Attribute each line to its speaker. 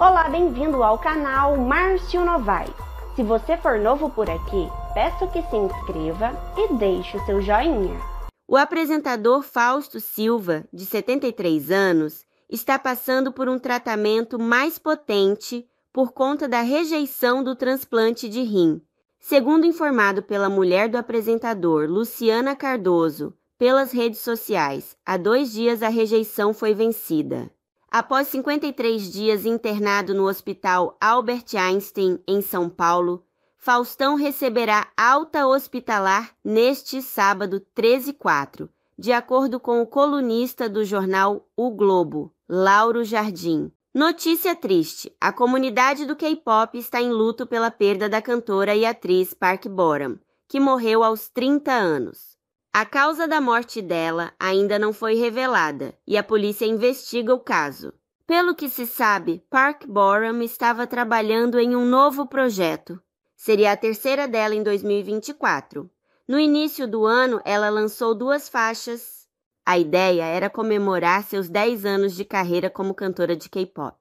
Speaker 1: Olá, bem-vindo ao canal Márcio Novaes. Se você for novo por aqui, peço que se inscreva e deixe o seu joinha. O apresentador Fausto Silva, de 73 anos, está passando por um tratamento mais potente por conta da rejeição do transplante de rim. Segundo informado pela mulher do apresentador, Luciana Cardoso, pelas redes sociais, há dois dias a rejeição foi vencida. Após 53 dias internado no Hospital Albert Einstein, em São Paulo, Faustão receberá alta hospitalar neste sábado 13/4, de acordo com o colunista do jornal O Globo, Lauro Jardim. Notícia triste: a comunidade do K-pop está em luto pela perda da cantora e atriz Park Boram, que morreu aos 30 anos. A causa da morte dela ainda não foi revelada e a polícia investiga o caso. Pelo que se sabe, Park Boram estava trabalhando em um novo projeto. Seria a terceira dela em 2024. No início do ano, ela lançou duas faixas. A ideia era comemorar seus 10 anos de carreira como cantora de K-pop.